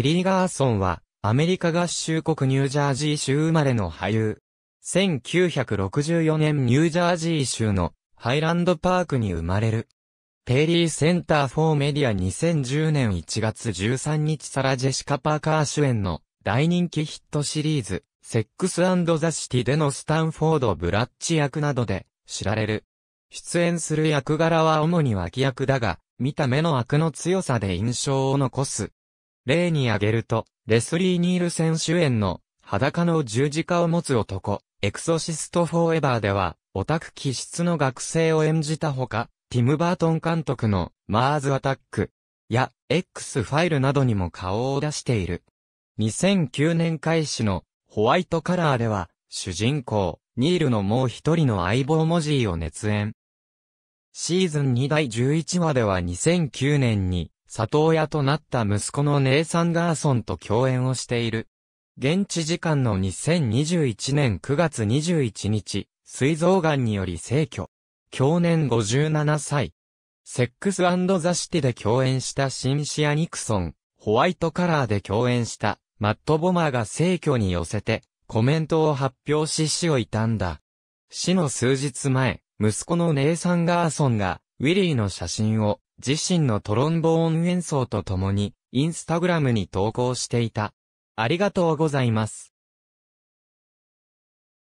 ィリー・ガーソンは、アメリカ合衆国ニュージャージー州生まれの俳優。1964年ニュージャージー州のハイランドパークに生まれる。ペリーセンターフォーメディア2010年1月13日サラ・ジェシカ・パーカー主演の大人気ヒットシリーズ、セックスザ・シティでのスタンフォード・ブラッチ役などで知られる。出演する役柄は主に脇役だが、見た目の悪の強さで印象を残す例に挙げると、レスリー・ニール選手演の裸の十字架を持つ男、エクソシスト・フォーエバーでは、オタク気質の学生を演じたほか、ティム・バートン監督のマーズ・アタックや X ファイルなどにも顔を出している。2009年開始のホワイトカラーでは、主人公、ニールのもう一人の相棒モジーを熱演。シーズン2第11話では2009年に、里親となった息子のネイサン・ガーソンと共演をしている。現地時間の2021年9月21日、膵臓癌により逝去。享年57歳。セックスザ・シティで共演したシンシア・ニクソン、ホワイトカラーで共演したマット・ボマーが逝去に寄せてコメントを発表し死を悼んだ。死の数日前、息子のネイサン・ガーソンがウィリーの写真を自身のトロンボーン演奏とともにインスタグラムに投稿していた。ありがとうございます。